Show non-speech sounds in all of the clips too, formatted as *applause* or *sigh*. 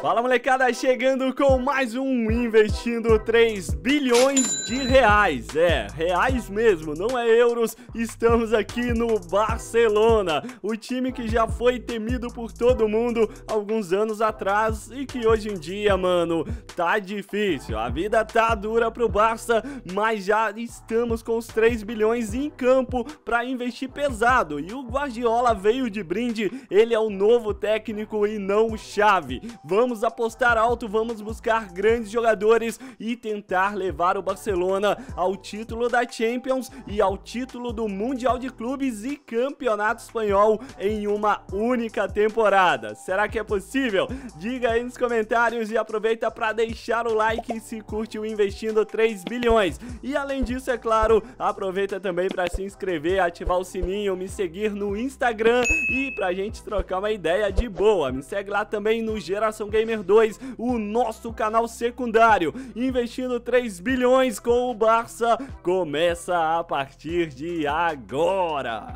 Fala molecada, chegando com mais um Investindo 3 bilhões de reais. É, reais mesmo, não é euros. Estamos aqui no Barcelona, o time que já foi temido por todo mundo alguns anos atrás e que hoje em dia, mano, tá difícil. A vida tá dura pro Barça, mas já estamos com os 3 bilhões em campo para investir pesado. E o Guardiola veio de brinde, ele é o novo técnico e não o chave. Vamos vamos apostar alto, vamos buscar grandes jogadores e tentar levar o Barcelona ao título da Champions e ao título do Mundial de Clubes e Campeonato Espanhol em uma única temporada. Será que é possível? Diga aí nos comentários e aproveita para deixar o like se curte o Investindo 3 bilhões. E além disso, é claro, aproveita também para se inscrever, ativar o sininho, me seguir no Instagram e pra gente trocar uma ideia de boa. Me segue lá também no Geração Game Gamer 2, o nosso canal secundário, investindo 3 bilhões com o Barça, começa a partir de agora.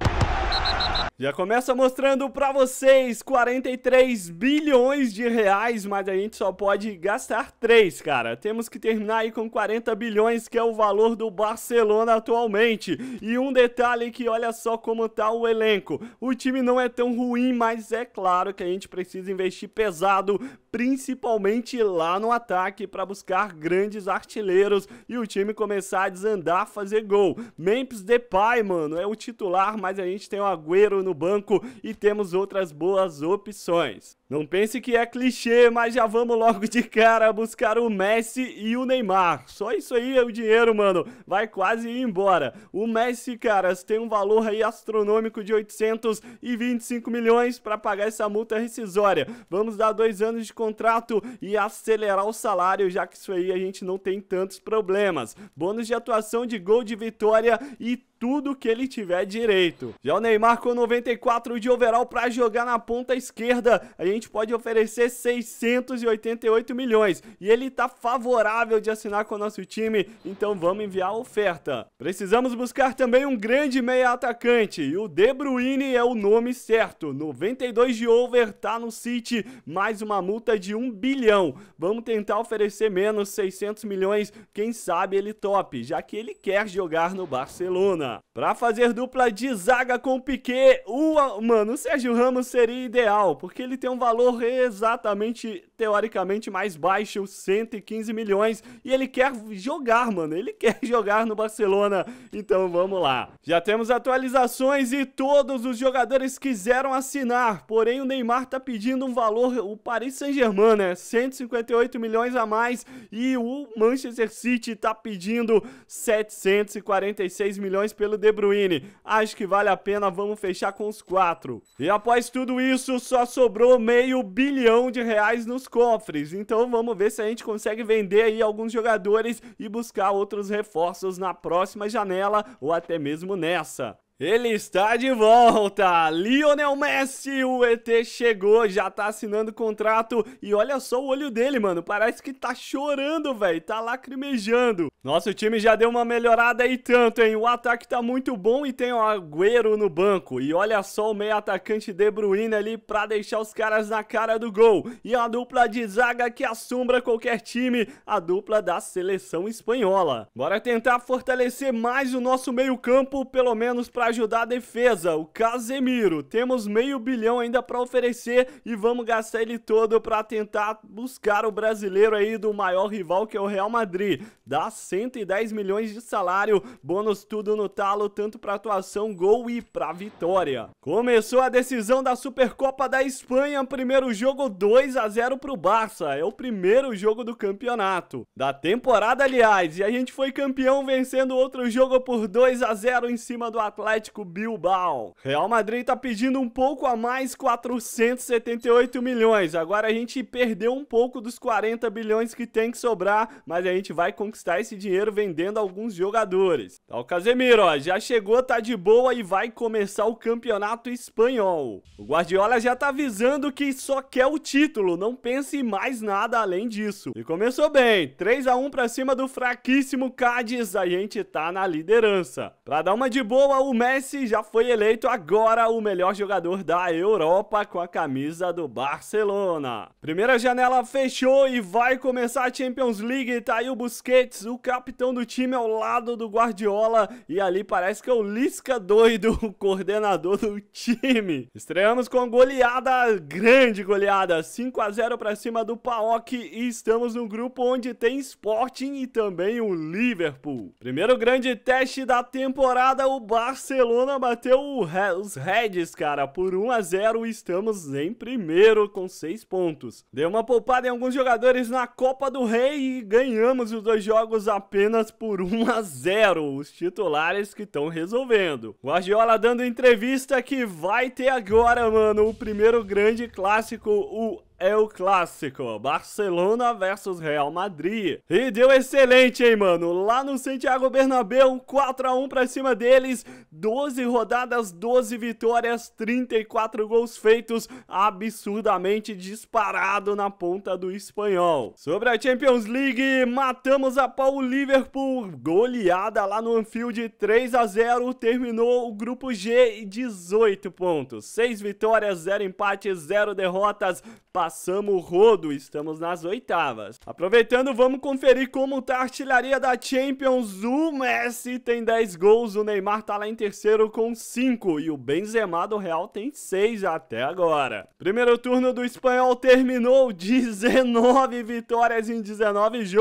Já começa mostrando para vocês 43 bilhões de reais, mas a gente só pode gastar 3, cara. Temos que terminar aí com 40 bilhões, que é o valor do Barcelona atualmente. E um detalhe que olha só como tá o elenco. O time não é tão ruim, mas é claro que a gente precisa investir pesado, principalmente lá no ataque para buscar grandes artilheiros e o time começar a desandar, fazer gol. Memphis Depay, mano, é o titular, mas a gente tem o Agüero no banco e temos outras boas opções. Não pense que é clichê, mas já vamos logo de cara buscar o Messi e o Neymar. Só isso aí é o dinheiro, mano. Vai quase ir embora. O Messi, caras, tem um valor aí astronômico de 825 milhões para pagar essa multa rescisória. Vamos dar dois anos de contrato e acelerar o salário, já que isso aí a gente não tem tantos problemas. Bônus de atuação de gol de vitória e tudo que ele tiver direito. Já o Neymar com 94 de overall para jogar na ponta esquerda. A gente gente pode oferecer 688 milhões e ele está favorável de assinar com o nosso time, então vamos enviar a oferta. Precisamos buscar também um grande meia atacante e o De Bruyne é o nome certo. 92 de over, tá no City, mais uma multa de 1 bilhão. Vamos tentar oferecer menos 600 milhões, quem sabe ele top, já que ele quer jogar no Barcelona. Para fazer dupla de zaga com o Piquet, o, mano, o Sérgio Ramos seria ideal, porque ele tem um valor exatamente, teoricamente, mais baixo, 115 milhões. E ele quer jogar, mano. Ele *laughs* quer jogar no Barcelona. Então vamos lá. Já temos atualizações e todos os jogadores quiseram assinar. Porém, o Neymar tá pedindo um valor, o Paris Saint-Germain, né? 158 milhões a mais. E o Manchester City tá pedindo 746 milhões pelo De Bruyne. Acho que vale a pena, vamos fechar com os quatro. E após tudo isso, só sobrou meio bilhão de reais nos cofres. Então vamos ver se a gente consegue vender aí alguns jogadores e buscar outros reforços na próxima janela ou até mesmo nessa. Ele está de volta! Lionel Messi, o ET chegou, já tá assinando contrato e olha só o olho dele, mano. Parece que tá chorando, velho. Tá lacrimejando. Nosso time já deu uma melhorada e tanto, hein? O ataque tá muito bom e tem o Agüero no banco. E olha só o meio atacante De Bruyne ali pra deixar os caras na cara do gol. E a dupla de zaga que assombra qualquer time, a dupla da seleção espanhola. Bora tentar fortalecer mais o nosso meio-campo, pelo menos pra para ajudar a defesa, o Casemiro. Temos meio bilhão ainda para oferecer e vamos gastar ele todo para tentar buscar o brasileiro aí do maior rival que é o Real Madrid. Dá 110 milhões de salário, bônus tudo no talo, tanto para atuação, gol e para vitória. Começou a decisão da Supercopa da Espanha, primeiro jogo 2 a 0 pro Barça. É o primeiro jogo do campeonato da temporada, aliás, e a gente foi campeão vencendo outro jogo por 2 a 0 em cima do Atlético Atlético Bilbao. Real Madrid está pedindo um pouco a mais, 478 milhões. Agora a gente perdeu um pouco dos 40 bilhões que tem que sobrar, mas a gente vai conquistar esse dinheiro vendendo alguns jogadores. Então, o Casemiro, ó, já chegou, tá de boa e vai começar o campeonato espanhol. O Guardiola já tá avisando que só quer o título, não pense em mais nada além disso. E começou bem, 3 a 1 para cima do fraquíssimo Cádiz, a gente tá na liderança. Para dar uma de boa, o Messi já foi eleito agora o melhor jogador da Europa com a camisa do Barcelona. Primeira janela fechou e vai começar a Champions League. Tá aí o Busquets, o capitão do time ao lado do Guardiola. E ali parece que é o Lisca doido, *laughs* o coordenador do time. Estreamos com goleada, grande goleada. 5 a 0 para cima do Paok. E estamos no grupo onde tem Sporting e também o Liverpool. Primeiro grande teste da temporada, o Barcelona Barcelona bateu os Reds, cara, por 1 a 0 estamos em primeiro com 6 pontos. Deu uma poupada em alguns jogadores na Copa do Rei e ganhamos os dois jogos apenas por 1 a 0. Os titulares que estão resolvendo. Guardiola dando entrevista que vai ter agora, mano, o primeiro grande clássico, o é o clássico, Barcelona versus Real Madrid. E deu excelente, hein, mano? Lá no Santiago Bernabéu, 4 x 1 pra cima deles, 12 rodadas, 12 vitórias, 34 gols feitos, absurdamente disparado na ponta do espanhol. Sobre a Champions League, matamos a pau o Liverpool, goleada lá no Anfield, 3 x 0, terminou o grupo G e 18 pontos, 6 vitórias, 0 empates, 0 derrotas. Passamos o rodo, estamos nas oitavas. Aproveitando, vamos conferir como tá a artilharia da Champions. O Messi tem 10 gols, o Neymar tá lá em terceiro com 5 e o Benzema do Real tem 6 até agora. Primeiro turno do espanhol terminou 19 vitórias em 19 jo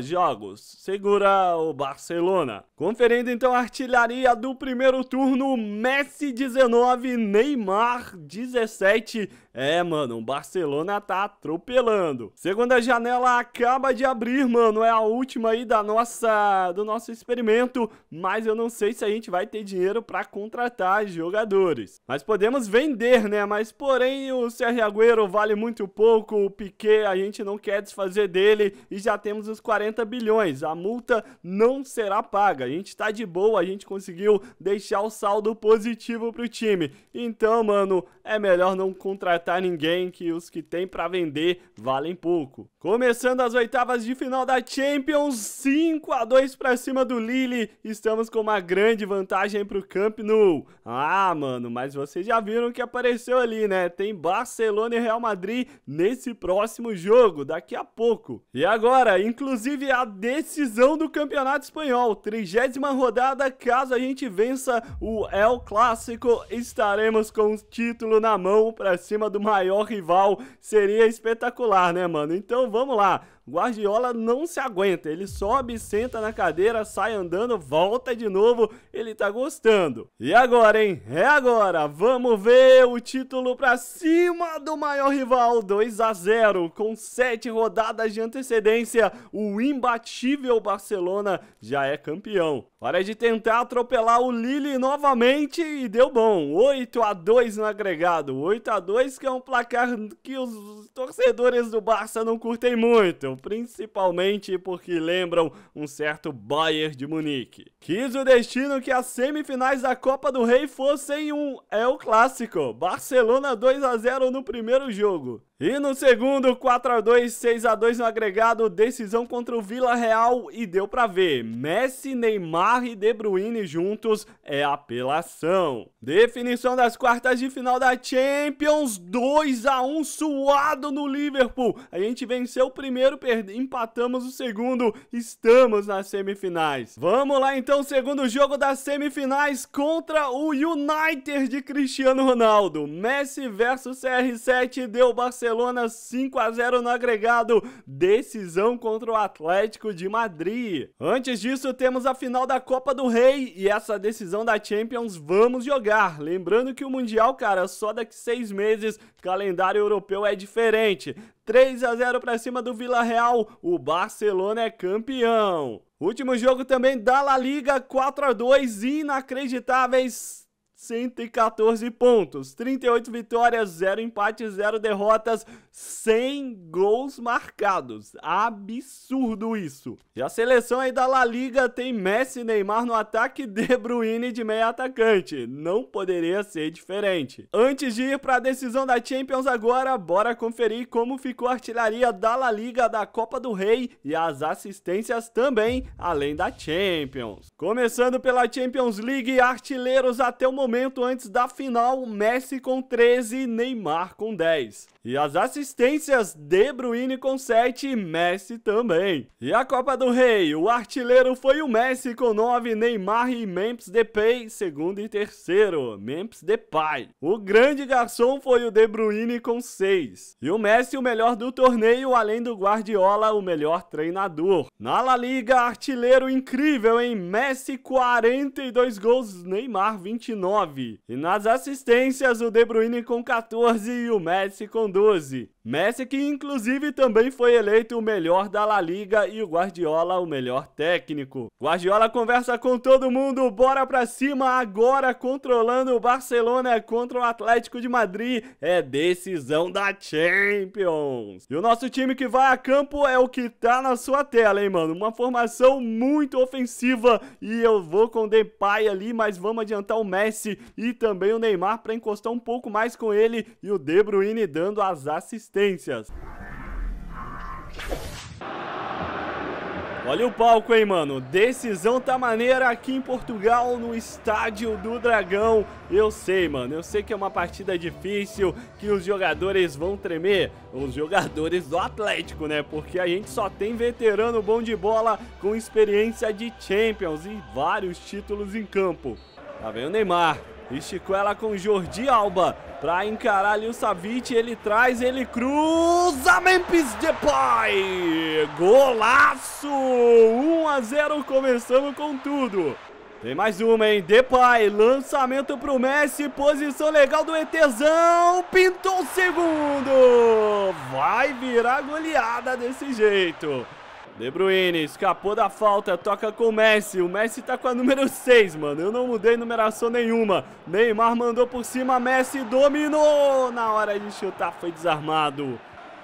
jogos. Segura o Barcelona. Conferindo então a artilharia do primeiro turno, Messi 19, Neymar 17. É, mano, o Barcelona Barcelona tá atropelando. Segunda janela acaba de abrir, mano. É a última aí da nossa, do nosso experimento. Mas eu não sei se a gente vai ter dinheiro para contratar jogadores. Mas podemos vender, né? Mas porém o Sérgio Agüero vale muito pouco. O Piquet a gente não quer desfazer dele e já temos os 40 bilhões. A multa não será paga. A gente tá de boa, a gente conseguiu deixar o saldo positivo pro time. Então, mano, é melhor não contratar ninguém que os que tem para vender valem pouco. Começando as oitavas de final da Champions, 5 a 2 para cima do Lille. Estamos com uma grande vantagem para o Camp Nou. Ah, mano, mas vocês já viram que apareceu ali, né? Tem Barcelona e Real Madrid nesse próximo jogo, daqui a pouco. E agora, inclusive a decisão do Campeonato Espanhol, trigésima rodada, caso a gente vença o El Clássico, estaremos com o título na mão para cima do maior rival seria espetacular, né, mano? Então vamos lá. Guardiola não se aguenta, ele sobe, senta na cadeira, sai andando, volta de novo, ele tá gostando. E agora, hein? É agora! Vamos ver o título pra cima do maior rival, 2 a 0 com 7 rodadas de antecedência, o imbatível Barcelona já é campeão. Hora de tentar atropelar o Lille novamente e deu bom. 8 a 2 no agregado. 8 a 2 que é um placar que os torcedores do Barça não curtem muito principalmente porque lembram um certo Bayern de Munique. Quis o destino que as semifinais da Copa do Rei fossem um El é Clássico, Barcelona 2 a 0 no primeiro jogo e no segundo, 4x2, 6x2 no agregado, decisão contra o Vila Real e deu pra ver. Messi, Neymar e De Bruyne juntos é apelação. Definição das quartas de final da Champions, 2x1 suado no Liverpool. A gente venceu o primeiro, empatamos o segundo, estamos nas semifinais. Vamos lá então, segundo jogo das semifinais contra o United de Cristiano Ronaldo. Messi versus CR7 deu Barcelona Barcelona 5 a 0 no agregado, decisão contra o Atlético de Madrid. Antes disso, temos a final da Copa do Rei e essa decisão da Champions vamos jogar. Lembrando que o Mundial, cara, só daqui seis meses, calendário europeu é diferente. 3 a 0 para cima do Vila Real, o Barcelona é campeão. Último jogo também da La Liga, 4 a 2 inacreditáveis. 114 pontos, 38 vitórias, 0 empates, 0 derrotas, 100 gols marcados. Absurdo isso. E a seleção aí da La Liga tem Messi, Neymar no ataque, *laughs* De Bruyne de meia atacante. Não poderia ser diferente. Antes de ir para a decisão da Champions agora, bora conferir como ficou a artilharia da La Liga da Copa do Rei e as assistências também, além da Champions. Começando pela Champions League, artilheiros até o momento momento antes da final, Messi com 13, Neymar com 10. E as assistências de Bruyne com 7 e Messi também. E a Copa do Rei, o artilheiro foi o Messi com 9, Neymar e Memphis Depay, segundo e terceiro, Memphis Depay. O grande garçom foi o De Bruyne com 6. E o Messi o melhor do torneio, além do Guardiola o melhor treinador. Na La Liga, artilheiro incrível em Messi 42 gols, Neymar 29. E nas assistências o De Bruyne com 14 e o Messi com 12. 12 Messi, que inclusive também foi eleito o melhor da La Liga e o Guardiola o melhor técnico. Guardiola conversa com todo mundo, bora pra cima agora, controlando o Barcelona contra o Atlético de Madrid. É decisão da Champions. E o nosso time que vai a campo é o que tá na sua tela, hein, mano? Uma formação muito ofensiva e eu vou com o Depay ali, mas vamos adiantar o Messi e também o Neymar pra encostar um pouco mais com ele e o De Bruyne dando as assistências assistências. Olha o palco, hein, mano. Decisão tá maneira aqui em Portugal, no Estádio do Dragão. Eu sei, mano. Eu sei que é uma partida difícil, que os jogadores vão tremer. Os jogadores do Atlético, né? Porque a gente só tem veterano bom de bola com experiência de Champions e vários títulos em campo. Tá vendo o Neymar. Esticou ela com Jordi Alba para encarar ali o Savic. Ele traz, ele cruza. Memphis Depay! Golaço! 1 a 0 começando com tudo. Tem mais uma, hein? Depay, lançamento pro Messi, posição legal do Etezão, pintou o segundo! Vai virar goleada desse jeito. De Bruyne, escapou da falta, toca com o Messi. O Messi tá com a número 6, mano. Eu não mudei numeração nenhuma. Neymar mandou por cima, Messi dominou. Na hora de chutar foi desarmado.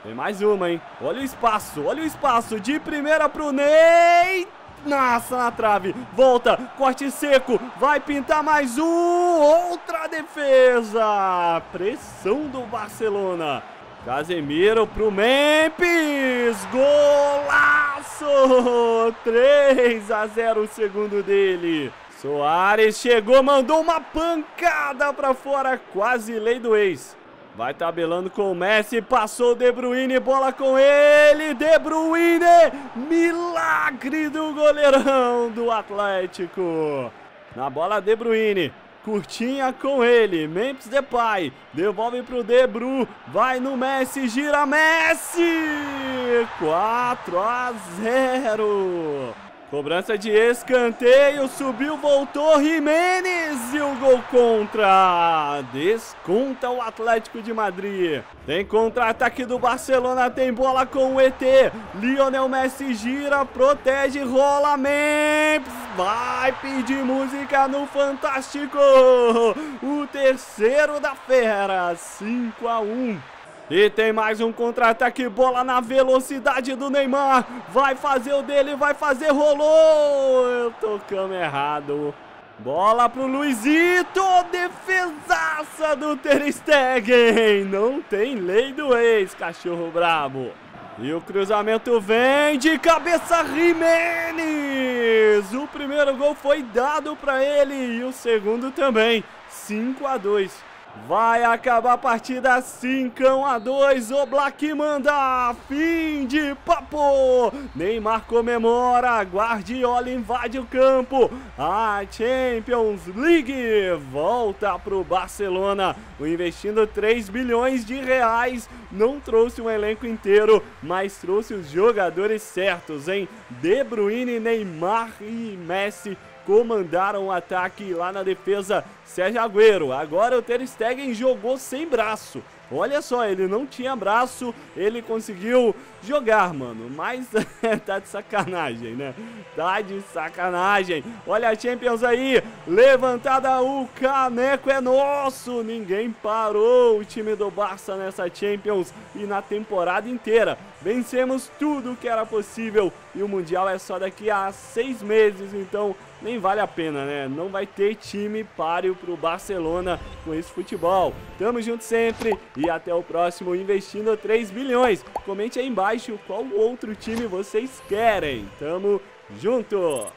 Tem mais uma, hein? Olha o espaço, olha o espaço. De primeira pro Ney. Nossa, na trave. Volta, corte seco. Vai pintar mais um. Outra defesa. Pressão do Barcelona. Casemiro pro Memphis. Golaço! 3 a 0 o segundo dele. Soares chegou, mandou uma pancada para fora, quase lei do ex. Vai tabelando com o Messi, passou o De Bruyne, bola com ele, De Bruyne, milagre do goleirão do Atlético. Na bola De Bruyne, Curtinha com ele, Memphis Depay, devolve pro De Bru, vai no Messi, gira Messi! 4 a 0! Cobrança de escanteio, subiu, voltou Jimenez e o gol contra. Desconta o Atlético de Madrid. Tem contra-ataque do Barcelona, tem bola com o ET. Lionel Messi gira, protege, rola Memphis. Vai pedir música no Fantástico. O terceiro da fera, 5 a 1. E tem mais um contra-ataque, bola na velocidade do Neymar. Vai fazer o dele, vai fazer, rolou. Eu tocando errado. Bola pro Luizito, defesaça do Ter Stegen. Não tem lei do ex, cachorro brabo. E o cruzamento vem de cabeça Jimenez. O primeiro gol foi dado para ele e o segundo também. 5 a 2. Vai acabar a partida 5 a 2, o Black manda, fim de papo, Neymar comemora, Guardiola invade o campo, a Champions League volta para o Barcelona, o investindo 3 bilhões de reais, não trouxe um elenco inteiro, mas trouxe os jogadores certos, hein, De Bruyne, Neymar e Messi comandaram o ataque lá na defesa Sérgio Agüero. Agora o Ter Stegen jogou sem braço. Olha só, ele não tinha braço, ele conseguiu jogar, mano. Mas *laughs* tá de sacanagem, né? Tá de sacanagem. Olha a Champions aí. Levantada o caneco é nosso. Ninguém parou o time do Barça nessa Champions e na temporada inteira. Vencemos tudo que era possível e o Mundial é só daqui a seis meses, então nem vale a pena, né? Não vai ter time páreo pro Barcelona com esse futebol. Tamo junto sempre e até o próximo Investindo 3 bilhões. Comente aí embaixo abaixo qual outro time vocês querem. Tamo junto!